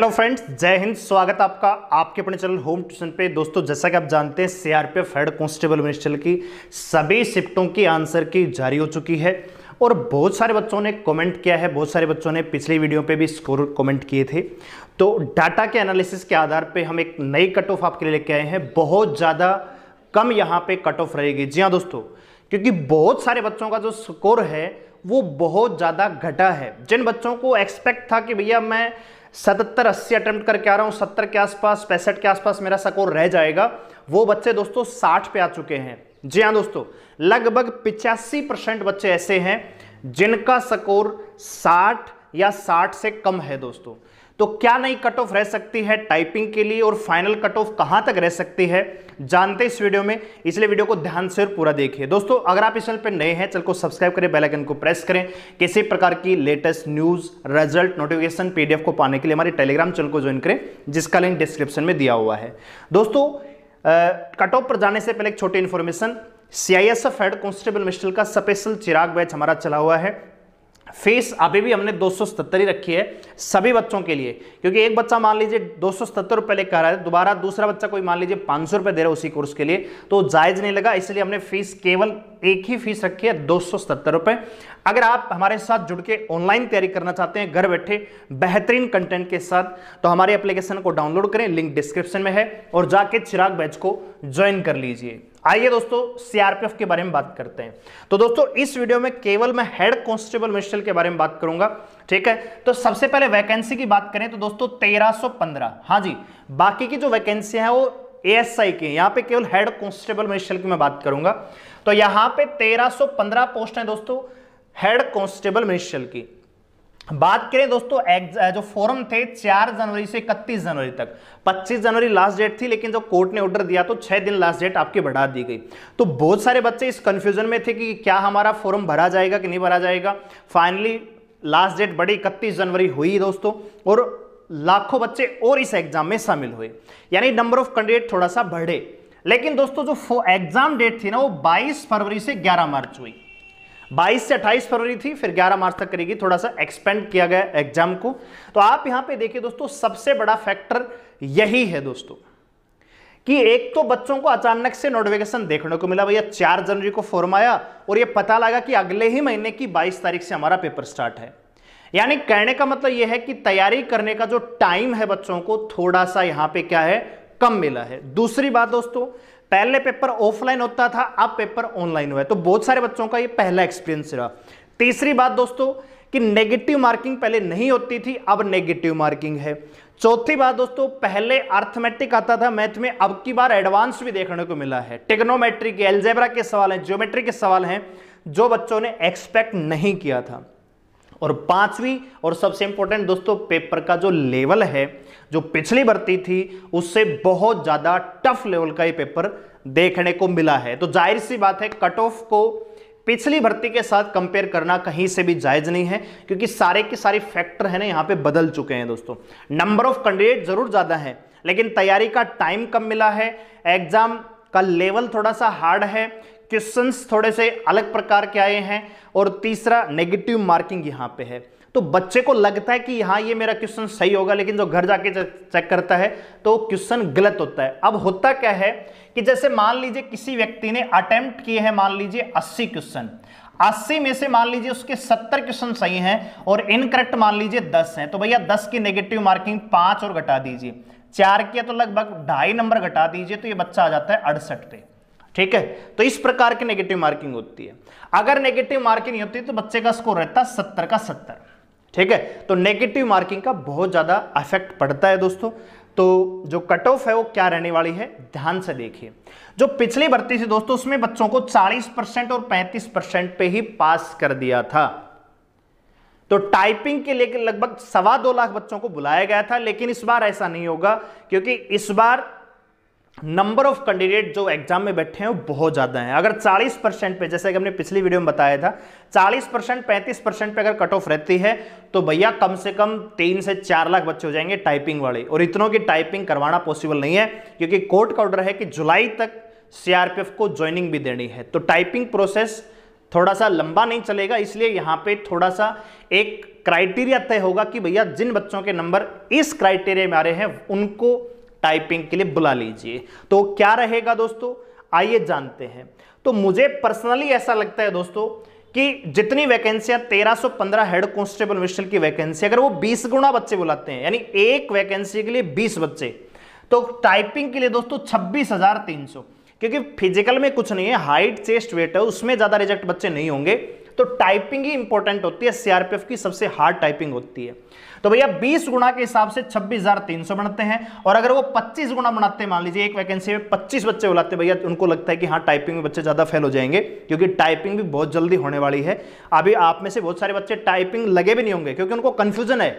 hello friends जय हिंद स्वागत आपका आपके अपने चैनल होम ट्यूशन पे दोस्तों जैसा कि आप जानते हैं सीआरपीएफ हेड कांस्टेबल मिनिस्टर की सभी शिफ्टों की आंसर की जारी हो चुकी है और बहुत सारे बच्चों ने कमेंट किया है बहुत सारे बच्चों ने पिछली वीडियो पे भी स्कोर कमेंट किए थे तो डाटा के एनालिसिस के आधार पर हम एक नई कट ऑफ आपके लिए लेके आए हैं बहुत ज़्यादा कम यहाँ पर कट ऑफ रहेगी जी हाँ दोस्तों क्योंकि बहुत सारे बच्चों का जो स्कोर है वो बहुत ज़्यादा घटा है जिन बच्चों को एक्सपेक्ट था कि भैया मैं सतर अस्सी अटेम्प्ट करके आ रहा हूँ सत्तर के आसपास पैंसठ के आसपास मेरा स्कोर रह जाएगा वो बच्चे दोस्तों साठ पे आ चुके हैं जी हाँ दोस्तों लगभग पिचासी परसेंट बच्चे ऐसे हैं जिनका स्कोर साठ या साठ से कम है दोस्तों तो क्या नई कट ऑफ रह सकती है टाइपिंग के लिए और फाइनल कट ऑफ कहां तक रह सकती है जानते इस वीडियो में इसलिए वीडियो को ध्यान से और पूरा देखिए दोस्तों अगर आप इस चैनल पर नए हैं चैनल को सब्सक्राइब करें बेल आइकन को प्रेस करें किसी प्रकार की latest news result notification PDF को पाने के लिए हमारे टेलीग्राम चैनल को ज्वाइन करें जिसका लिंक डिस्क्रिप्शन में दिया हुआ है दोस्तों कट ऑफ पर जाने से पहले एक छोटी इन्फॉर्मेशन सीआईएसएफ हेड कांस्टेबल मिस्टल का स्पेशल चिराग बैच हमारा चला हुआ है फीस अभी भी हमने दो ही रखी है सभी बच्चों के लिए क्योंकि एक बच्चा मान लीजिए दो सौ रुपये लेकर आ रहा है दोबारा दूसरा बच्चा कोई मान लीजिए पाँच सौ रुपये दे रहा है उसी कोर्स के लिए तो जायज़ नहीं लगा इसलिए हमने फीस केवल एक ही फीस रखी है दो सौ रुपए अगर आप हमारे साथ जुड़ के ऑनलाइन तैयारी करना चाहते हैं घर बैठे बेहतरीन कंटेंट के साथ तो हमारे एप्लीकेशन को डाउनलोड करें लिंक डिस्क्रिप्शन में है और जाके चिराग बैच को ज्वाइन कर लीजिए आइए दोस्तों सीआरपीएफ के बारे में बात करते हैं तो दोस्तों इस वीडियो में केवल मैं हेड कांस्टेबल मिशल के बारे में बात करूंगा ठीक है तो सबसे पहले वैकेंसी की बात करें तो दोस्तों 1315 हाँ जी बाकी की जो वैकेंसी है वो एएसआई की यहां पे केवल हेड कांस्टेबल मिशल की मैं बात करूंगा तो तेरह सो पंद्रह पोस्ट है दोस्तों हेड कॉन्स्टेबल मिनिस्ट्रियल की बात करें दोस्तों जो फोरम थे 4 जनवरी से 31 जनवरी तक 25 जनवरी लास्ट डेट थी लेकिन जब कोर्ट ने ऑर्डर दिया तो 6 दिन लास्ट डेट आपकी बढ़ा दी गई तो बहुत सारे बच्चे इस कंफ्यूजन में थे कि क्या हमारा फोरम भरा जाएगा कि नहीं भरा जाएगा फाइनली लास्ट डेट बड़ी इकतीस जनवरी हुई दोस्तों और लाखों बच्चे और इस एग्जाम में शामिल हुए यानी नंबर ऑफ कैंडिडेट थोड़ा सा बढ़े लेकिन दोस्तों जो एग्जाम डेट थी ना वो 22 फरवरी से 11 मार्च हुई 22 से 28 फरवरी थी फिर 11 मार्च तक करेगी थोड़ा सा एक्सपेंड किया गया एग्जाम को तो आप यहां पे देखिए दोस्तों सबसे बड़ा फैक्टर यही है दोस्तों कि एक तो बच्चों को अचानक से नोटिफिकेशन देखने को मिला भैया चार जनवरी को फॉर्म आया और यह पता लगा कि अगले ही महीने की बाईस तारीख से हमारा पेपर स्टार्ट है यानी कहने का मतलब यह है कि तैयारी करने का जो टाइम है बच्चों को थोड़ा सा यहां पे क्या है कम मिला है दूसरी बात दोस्तों पहले पेपर ऑफलाइन होता था अब पेपर ऑनलाइन हुआ है तो बहुत सारे बच्चों का ये पहला एक्सपीरियंस रहा तीसरी बात दोस्तों कि नेगेटिव मार्किंग पहले नहीं होती थी अब नेगेटिव मार्किंग है चौथी बात दोस्तों पहले अर्थमेटिक आता था मैथ में अब की बार एडवांस भी देखने को मिला है टेक्नोमेट्री के एल्जेब्रा के सवाल हैं ज्योमेट्री के सवाल हैं जो बच्चों ने एक्सपेक्ट नहीं किया था और पांचवी और सबसे इंपॉर्टेंट दोस्तों पेपर का जो लेवल है जो पिछली भर्ती थी उससे बहुत ज़्यादा टफ लेवल का ये पेपर देखने को मिला है तो जाहिर सी बात है कट ऑफ को पिछली भर्ती के साथ कंपेयर करना कहीं से भी जायज नहीं है क्योंकि सारे के सारे फैक्टर है ना यहां पे बदल चुके हैं दोस्तों नंबर ऑफ कैंडिडेट जरूर ज़्यादा है लेकिन तैयारी का टाइम कम मिला है एग्जाम का लेवल थोड़ा सा हार्ड है क्वेश्चंस थोड़े से अलग प्रकार के आए हैं और तीसरा नेगेटिव मार्किंग यहां पे है तो बच्चे को लगता है कि हाँ ये मेरा क्वेश्चन सही होगा लेकिन जो घर जाके चेक करता है तो क्वेश्चन गलत होता है अब होता क्या है कि जैसे मान लीजिए किसी व्यक्ति ने अटेम्प्ट किए हैं मान लीजिए अस्सी क्वेश्चन अस्सी में से मान लीजिए उसके सत्तर क्वेश्चन सही हैं और इनकरेक्ट मान लीजिए दस हैं तो भैया दस की नेगेटिव मार्किंग पांच और घटा दीजिए चार किया तो लगभग ढाई नंबर घटा दीजिए तो ये बच्चा आ जाता है अड़सठ पे ठीक है तो इस प्रकार की नेगेटिव मार्किंग होती है अगर नेगेटिव मार्किंग नहीं होती तो बच्चे का स्कोर रहता है सत्तर का सत्तर ठीक है तो नेगेटिव मार्किंग का बहुत ज़्यादा इफेक्ट पड़ता है दोस्तों तो जो कट ऑफ है वो क्या रहने वाली है ध्यान से देखिए जो पिछली भर्ती थी दोस्तों उसमें बच्चों को 40 परसेंट और 35 परसेंट पे ही पास कर दिया था तो टाइपिंग के लेकर लगभग सवा दो लाख बच्चों को बुलाया गया था लेकिन इस बार ऐसा नहीं होगा क्योंकि इस बार नंबर ऑफ कैंडिडेट जो एग्जाम में बैठे हैं वो बहुत ज़्यादा हैं अगर 40 परसेंट पे जैसे कि हमने पिछली वीडियो में बताया था 40 परसेंट पैंतीस परसेंट पर अगर कट ऑफ रहती है तो भैया कम से कम तीन से चार लाख बच्चे हो जाएंगे टाइपिंग वाले और इतनों की टाइपिंग करवाना पॉसिबल नहीं है क्योंकि कोर्ट का ऑर्डर है कि जुलाई तक सीआरपीएफ को ज्वाइनिंग भी देनी है तो टाइपिंग प्रोसेस थोड़ा सा लंबा नहीं चलेगा इसलिए यहाँ पे थोड़ा सा एक क्राइटेरिया तय होगा कि भैया जिन बच्चों के नंबर इस क्राइटेरिया में आ रहे हैं उनको टाइपिंग के लिए बुला लीजिए तो क्या रहेगा दोस्तों आइए जानते हैं तो मुझे पर्सनली ऐसा लगता है दोस्तों कि जितनी वैकेंसियां 1315 हेड कांस्टेबल मिशन की वैकेंसी अगर वो 20 गुना बच्चे बुलाते हैं यानी एक वैकेंसी के लिए 20 बच्चे तो टाइपिंग के लिए दोस्तों सौ क्योंकि फिजिकल में कुछ नहीं है हाइट चेस्ट वेट है उसमें ज़्यादा रिजेक्ट बच्चे नहीं होंगे तो टाइपिंग ही इंपॉर्टेंट होती है सीआरपीएफ की सबसे हार्ड टाइपिंग होती है तो भैया 20 गुना के हिसाब से 26,300 बनते हैं और अगर वो 25 गुना बनाते हैं मान लीजिए एक वैकेंसी में 25 बच्चे बुलाते भैया तो उनको लगता है कि हाँ टाइपिंग में बच्चे ज़्यादा फेल हो जाएंगे क्योंकि टाइपिंग भी बहुत जल्दी होने वाली है अभी आप में से बहुत सारे बच्चे टाइपिंग लगे भी नहीं होंगे क्योंकि उनको कन्फ्यूजन है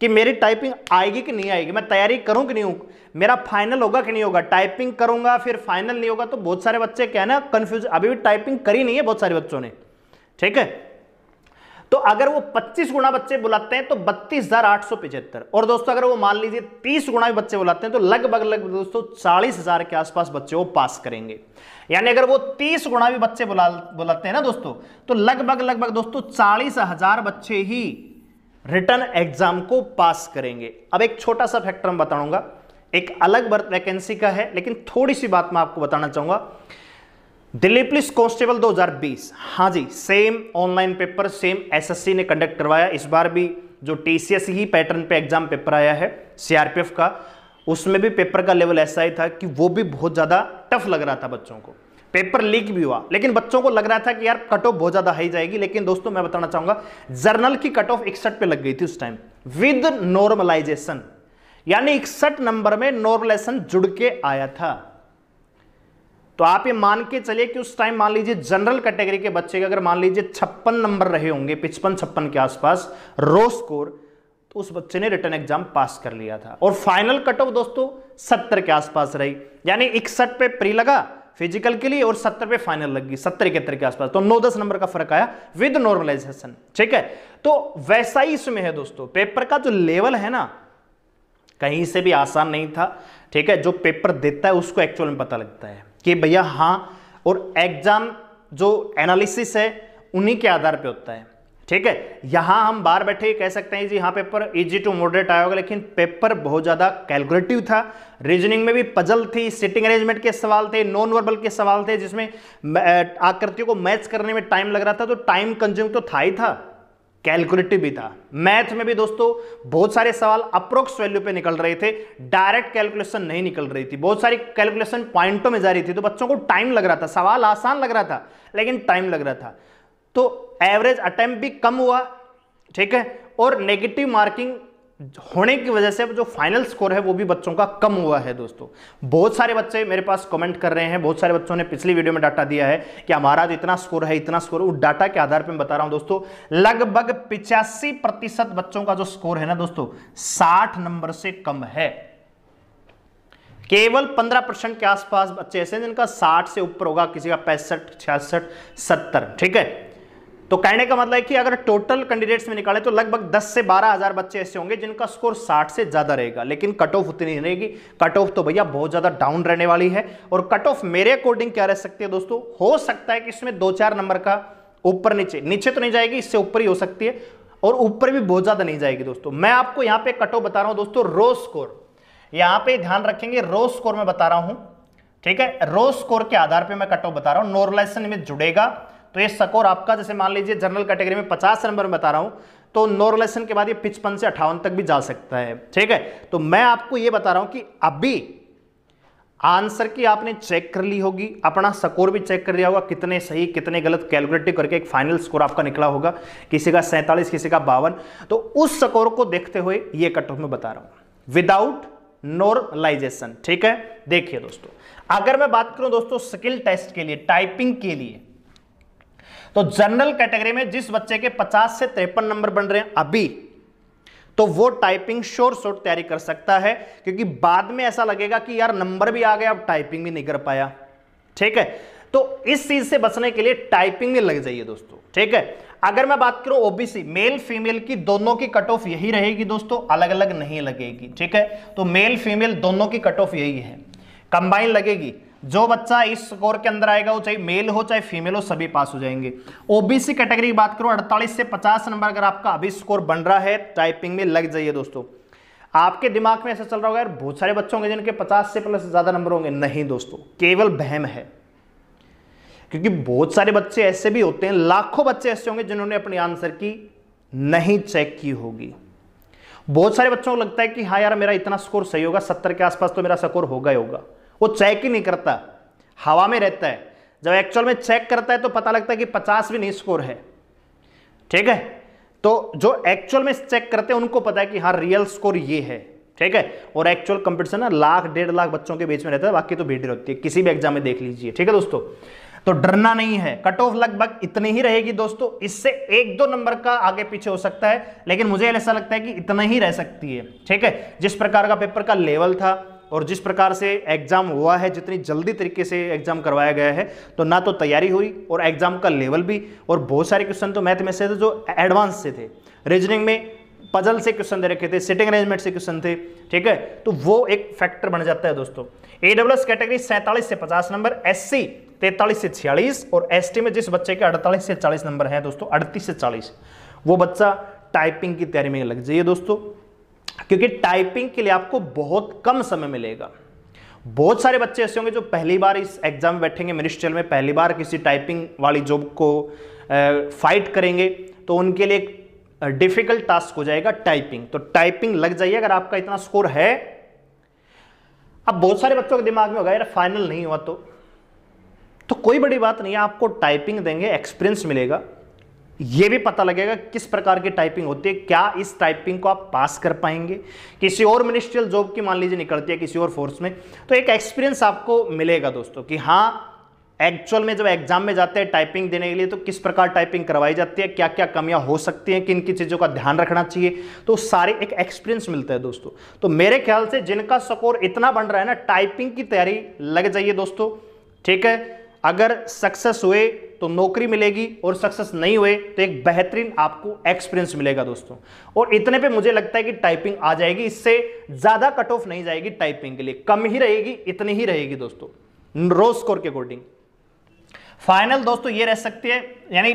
कि मेरी टाइपिंग आएगी कि नहीं आएगी मैं तैयारी करूं कि नहीं हूं मेरा फाइनल होगा कि नहीं होगा टाइपिंग करूंगा फिर फाइनल नहीं होगा तो बहुत सारे बच्चे क्या ना कंफ्यूज अभी भी टाइपिंग करी नहीं है बहुत सारे बच्चों ने ठीक है तो अगर वो 25 गुणा बच्चे बुलाते हैं तो बत्तीस हजार आठ सौ पिछहत्तर और दोस्तों अगर वो मान लीजिए 30 गुणा भी बच्चे बुलाते हैं तो लगभग लगभग दोस्तों चालीस हजार के आसपास बच्चे वो पास करेंगे यानी अगर वो 30 गुना भी बच्चे बुला बुलाते हैं ना दोस्तों तो लगभग लगभग दोस्तों चालीस हजार बच्चे ही रिटर्न एग्जाम को पास करेंगे अब एक छोटा सा फैक्टर मैं बताऊंगा एक अलग वैकेंसी का है लेकिन थोड़ी सी बात मैं आपको बताना चाहूंगा दिल्ली पुलिस कांस्टेबल 2020 हाँ जी same online paper same SSC ने कंडक्ट करवाया इस बार भी जो टीसीएस ही पैटर्न पे एग्जाम पेपर आया है सीआरपीएफ का उसमें भी पेपर का लेवल ऐसा ही था कि वो भी बहुत ज़्यादा टफ लग रहा था बच्चों को पेपर लीक भी हुआ लेकिन बच्चों को लग रहा था कि यार कट ऑफ बहुत ज़्यादा हाई जाएगी लेकिन दोस्तों मैं बताना चाहूँगा जर्नल की कट ऑफ इकसठ पे लग गई थी उस टाइम विद नॉर्मलाइजेशन यानी इकसठ नंबर में नॉर्मलाइजेशन जुड़ के आया था तो आप ये मान के चलिए कि उस टाइम मान लीजिए जनरल कैटेगरी के बच्चे के अगर मान लीजिए छप्पन नंबर रहे होंगे पिचपन छप्पन के आसपास रो स्कोर तो उस बच्चे ने रिटर्न एग्जाम पास कर लिया था और फाइनल कट ऑफ दोस्तों सत्तर के आसपास रही यानी इकसठ पे प्री लगा फिजिकल के लिए और सत्तर पे फाइनल लग गई सत्तर इकहत्तर के आसपास तो नौ दस नंबर का फर्क आया विद नॉर्मलाइजेशन ठीक है तो वैसा ही इसमें है दोस्तों पेपर का जो लेवल है ना कहीं से भी आसान नहीं था ठीक है जो पेपर देता है उसको एक्चुअल में पता लगता है कि भैया हाँ और एग्ज़ाम जो एनालिसिस है उन्हीं के आधार पे होता है ठीक है यहाँ हम बाहर बैठे कह सकते हैं जी यहाँ पेपर इजी टू मॉडरेट आया होगा लेकिन पेपर बहुत ज़्यादा कैलकुलेटिव था रीजनिंग में भी पजल थी सिटिंग अरेंजमेंट के सवाल थे नॉन वर्बल के सवाल थे जिसमें आकृतियों को मैच करने में टाइम लग रहा था तो टाइम कंज्यूम तो था ही था कैलकुलेटिव भी था मैथ में भी दोस्तों बहुत सारे सवाल अप्रोक्स वैल्यू पे निकल रहे थे डायरेक्ट कैलकुलेशन नहीं निकल रही थी बहुत सारी कैलकुलेशन पॉइंटों में जा रही थी तो बच्चों को टाइम लग रहा था सवाल आसान लग रहा था लेकिन टाइम लग रहा था तो एवरेज अटेम्प्ट भी कम हुआ ठीक है और नेगेटिव मार्किंग होने की वजह से जो फाइनल स्कोर है वो भी बच्चों का कम हुआ है दोस्तों बहुत सारे बच्चे मेरे पास कमेंट कर रहे हैं बहुत सारे बच्चों ने पिछली वीडियो में डाटा दिया है कि हमारा जो इतना स्कोर है इतना स्कोर उस डाटा के आधार पर मैं बता रहा हूं दोस्तों लगभग पिचासी प्रतिशत बच्चों का जो स्कोर है ना दोस्तों साठ नंबर से कम है केवल 15 परसेंट के आसपास बच्चे ऐसे हैं जिनका 60 से ऊपर होगा किसी का पैंसठ छियासठ सत्तर ठीक है तो कहने का मतलब है कि अगर टोटल कैंडिडेट्स में निकाले तो लगभग 10 से बारह हजार बच्चे ऐसे होंगे जिनका स्कोर 60 से ज्यादा रहेगा लेकिन कट ऑफ उतनी नहीं रहेगी कट ऑफ तो भैया बहुत ज्यादा डाउन रहने वाली है और कट ऑफ मेरे अकॉर्डिंग क्या रह सकती है दोस्तों हो सकता है कि इसमें दो चार नंबर का ऊपर नीचे नीचे तो नहीं जाएगी इससे ऊपर ही हो सकती है और ऊपर भी बहुत ज्यादा नहीं जाएगी दोस्तों मैं आपको यहां पर कट ऑफ बता रहा हूं दोस्तों रो स्कोर यहां पर ध्यान रखेंगे रो स्कोर में बता रहा हूं ठीक है रो स्कोर के आधार पर मैं कट ऑफ बता रहा हूं नॉर्मलाइजेशन में जुड़ेगा तो ये स्कोर आपका जैसे मान लीजिए जनरल कैटेगरी में पचास नंबर में बता रहा हूँ तो नो रिलेशन के बाद ये पिचपन से अठावन तक भी जा सकता है ठीक है तो मैं आपको ये बता रहा हूँ कि अभी आंसर की आपने चेक कर ली होगी अपना स्कोर भी चेक कर लिया होगा कितने सही कितने गलत कैलकुलेटिव करके एक फाइनल स्कोर आपका निकला होगा किसी का सैंतालीस किसी का बावन तो उस स्कोर को देखते हुए ये कट ऑफ में बता रहा हूं विदाउट नॉर्मलाइजेशन ठीक है देखिए दोस्तों अगर मैं बात करूं दोस्तों स्किल टेस्ट के लिए टाइपिंग के लिए तो जनरल कैटेगरी में जिस बच्चे के 50 से तिरपन नंबर बन रहे हैं अभी तो वो टाइपिंग शोर शोर तैयारी कर सकता है क्योंकि बाद में ऐसा लगेगा कि यार नंबर भी आ गया अब टाइपिंग भी नहीं कर पाया ठीक है तो इस चीज से बचने के लिए टाइपिंग में लग जाइए दोस्तों ठीक है अगर मैं बात करूं ओबीसी मेल फीमेल की दोनों की कट ऑफ यही रहेगी दोस्तों अलग अलग नहीं लगेगी ठीक है तो मेल फीमेल दोनों की कट ऑफ यही है कंबाइन लगेगी जो बच्चा इस स्कोर के अंदर आएगा वो चाहे मेल हो चाहे फीमेल हो सभी पास हो जाएंगे ओबीसी कैटेगरी की बात करूं 48 से 50 नंबर अगर आपका अभी स्कोर बन रहा है टाइपिंग में लग जाइए दोस्तों आपके दिमाग में ऐसा चल रहा होगा यार बहुत सारे बच्चों होंगे जिनके 50 से प्लस ज़्यादा नंबर होंगे नहीं दोस्तों केवल बहम है क्योंकि बहुत सारे बच्चे ऐसे भी होते हैं लाखों बच्चे ऐसे होंगे जिन्होंने अपनी आंसर की नहीं चेक की होगी बहुत सारे बच्चों को लगता है कि हाँ यार मेरा इतना स्कोर सही होगा सत्तर के आसपास तो मेरा स्कोर होगा ही होगा वो चेक ही नहीं करता हवा में रहता है जब एक्चुअल में चेक करता है तो पता लगता है कि पचास भी नहीं स्कोर है ठीक है तो जो एक्चुअल में चेक करते हैं उनको पता है कि हाँ रियल स्कोर ये है ठीक है और एक्चुअल कंपटीशन ना लाख डेढ़ लाख बच्चों के बीच में रहता है बाकी तो भीड़ होती है किसी भी एग्जाम में देख लीजिए ठीक है दोस्तों तो डरना नहीं है कट ऑफ लगभग इतनी ही रहेगी दोस्तों इससे एक दो नंबर का आगे पीछे हो सकता है लेकिन मुझे ऐसा लगता है कि इतना ही रह सकती है ठीक है जिस प्रकार का पेपर का लेवल था और जिस प्रकार से एग्ज़ाम हुआ है जितनी जल्दी तरीके से एग्ज़ाम करवाया गया है तो ना तो तैयारी हुई और एग्ज़ाम का लेवल भी और बहुत सारे क्वेश्चन तो मैथ में से थे जो एडवांस से थे रीजनिंग में पजल से क्वेश्चन दे रखे थे सिटिंग अरेंजमेंट से क्वेश्चन थे ठीक है तो वो एक फैक्टर बन जाता है दोस्तों ए कैटेगरी सैंतालीस से पचास नंबर एस सी तैतालीस से छियालीस और एस में जिस बच्चे के अड़तालीस से चालीस नंबर है दोस्तों अड़तीस से चालीस वो बच्चा टाइपिंग की तैयारी में लग जाइए दोस्तों क्योंकि टाइपिंग के लिए आपको बहुत कम समय मिलेगा बहुत सारे बच्चे ऐसे होंगे जो पहली बार इस एग्जाम में बैठेंगे मिनिस्ट्रियल में पहली बार किसी टाइपिंग वाली जॉब को फाइट करेंगे तो उनके लिए डिफिकल्ट टास्क हो जाएगा टाइपिंग तो टाइपिंग लग जाइए अगर आपका इतना स्कोर है अब बहुत सारे बच्चों के दिमाग में होगा यार फाइनल नहीं हुआ तो तो कोई बड़ी बात नहीं है आपको टाइपिंग देंगे एक्सपीरियंस मिलेगा ये भी पता लगेगा किस प्रकार की टाइपिंग होती है क्या इस टाइपिंग को आप पास कर पाएंगे किसी और मिनिस्ट्रियल जॉब की मान लीजिए निकलती है किसी और फोर्स में तो एक एक्सपीरियंस आपको मिलेगा दोस्तों कि हाँ एक्चुअल में जब एग्जाम में जाते हैं टाइपिंग देने के लिए तो किस प्रकार टाइपिंग करवाई जाती है क्या क्या कमियां हो सकती हैं किन किन चीज़ों का ध्यान रखना चाहिए तो सारे एक एक्सपीरियंस मिलता है दोस्तों तो मेरे ख्याल से जिनका स्कोर इतना बन रहा है ना टाइपिंग की तैयारी लग जाइए दोस्तों ठीक है अगर सक्सेस हुए तो नौकरी मिलेगी और सक्सेस नहीं हुए तो एक बेहतरीन आपको एक्सपीरियंस मिलेगा दोस्तों और इतने पे मुझे लगता है कि टाइपिंग आ जाएगी इससे ज़्यादा कट ऑफ नहीं जाएगी टाइपिंग के लिए कम ही रहेगी इतनी ही रहेगी दोस्तों रो स्कोर के अकॉर्डिंग फाइनल दोस्तों ये रह सकती है यानी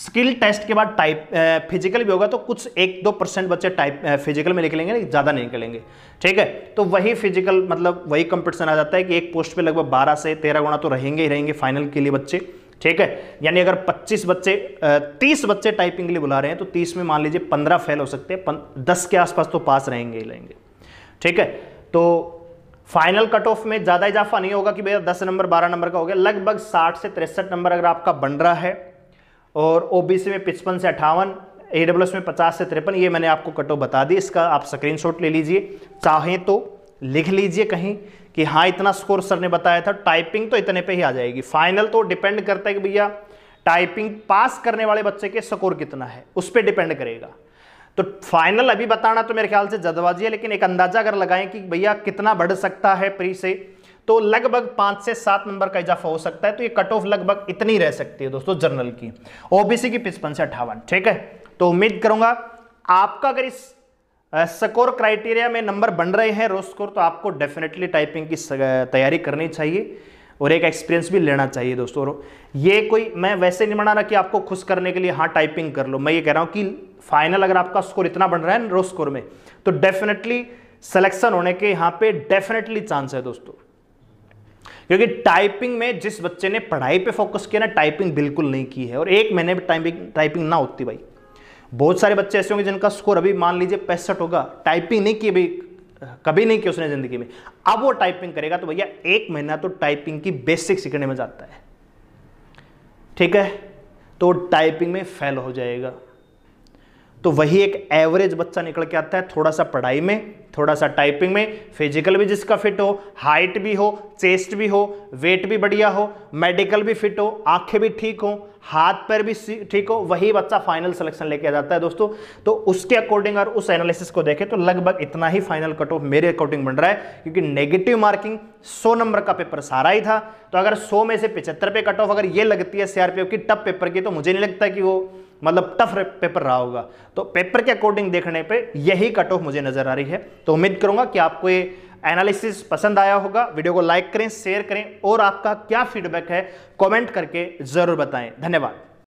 स्किल टेस्ट के बाद टाइप फिजिकल भी होगा तो कुछ एक दो परसेंट बच्चे टाइप फिजिकल में निकलेंगे ज़्यादा नहीं निकलेंगे ठीक है तो वही फिजिकल मतलब वही कंपटीशन आ जाता है कि एक पोस्ट पे लगभग 12 से 13 गुना तो रहेंगे ही रहेंगे फाइनल के लिए बच्चे ठीक है यानी अगर 25 बच्चे तीस बच्चे टाइपिंग के लिए बुला रहे हैं तो तीस में मान लीजिए पंद्रह फेल हो सकते हैं दस के आसपास तो पास रहेंगे ही रहेंगे ठीक है तो फाइनल कट ऑफ में ज़्यादा इजाफा नहीं होगा कि भैया दस नंबर बारह नंबर का हो गया लगभग साठ से तिरसठ नंबर अगर आपका बन रहा है और ओ में पचपन से अट्ठावन ए में पचास से तिरपन ये मैंने आपको कट ऑफ बता दी इसका आप स्क्रीन ले लीजिए चाहें तो लिख लीजिए कहीं कि हाँ इतना स्कोर सर ने बताया था टाइपिंग तो इतने पे ही आ जाएगी फाइनल तो डिपेंड करता है कि भैया टाइपिंग पास करने वाले बच्चे के स्कोर कितना है उस पर डिपेंड करेगा तो फाइनल अभी बताना तो मेरे ख्याल से जदबाजी है लेकिन एक अंदाजा अगर लगाएं कि भैया कितना बढ़ सकता है प्री से तो लगभग पांच से सात नंबर का इजाफा हो सकता है तो ये कट ऑफ लगभग इतनी रह सकती है दोस्तों जनरल की ओबीसी की पिचपन से अट्ठावन ठीक है तो उम्मीद करूंगा आपका अगर इस स्कोर क्राइटेरिया में नंबर बन रहे हैं रोज स्कोर तो आपको डेफिनेटली टाइपिंग की तैयारी करनी चाहिए और एक एक्सपीरियंस भी लेना चाहिए दोस्तों ये कोई मैं वैसे नहीं बना रहा कि आपको खुश करने के लिए हाँ टाइपिंग कर लो मैं ये कह रहा हूँ कि फाइनल अगर आपका स्कोर इतना बन रहा है रो स्कोर में तो डेफिनेटली सिलेक्शन होने के यहाँ पे डेफिनेटली चांस है दोस्तों क्योंकि टाइपिंग में जिस बच्चे ने पढ़ाई पे फोकस किया ना टाइपिंग बिल्कुल नहीं की है और एक महीने भी टाइपिंग टाइपिंग ना होती भाई बहुत सारे बच्चे ऐसे होंगे जिनका स्कोर अभी मान लीजिए पैंसठ होगा टाइपिंग नहीं की भाई कभी नहीं किया उसने ज़िंदगी में अब वो टाइपिंग करेगा तो भैया एक महीना तो टाइपिंग की बेसिक सीखने में जाता है ठीक है तो टाइपिंग में फेल हो जाएगा तो वही एक एवरेज बच्चा निकल के आता है थोड़ा सा पढ़ाई में थोड़ा सा टाइपिंग में फिजिकल भी जिसका फिट हो हाइट भी हो चेस्ट भी हो वेट भी बढ़िया हो मेडिकल भी फिट हो आंखें भी ठीक हो हाथ पैर भी ठीक हो वही बच्चा फाइनल सिलेक्शन लेके जाता है दोस्तों तो उसके अकॉर्डिंग और उस एनालिसिस को देखें तो लगभग इतना ही फाइनल कट ऑफ मेरे अकॉर्डिंग बन रहा है क्योंकि नेगेटिव मार्किंग 100 नंबर का पेपर सारा ही था तो अगर 100 में से 75 पे कट ऑफ अगर ये लगती है सीआरपीएफ की टप पेपर की तो मुझे नहीं लगता कि वो मतलब टफ पेपर रहा होगा तो पेपर के अकॉर्डिंग देखने पे यही कट ऑफ मुझे नज़र आ रही है तो उम्मीद करूंगा कि आपको ये एनालिसिस पसंद आया होगा वीडियो को लाइक करें शेयर करें और आपका क्या फीडबैक है कमेंट करके ज़रूर बताएं धन्यवाद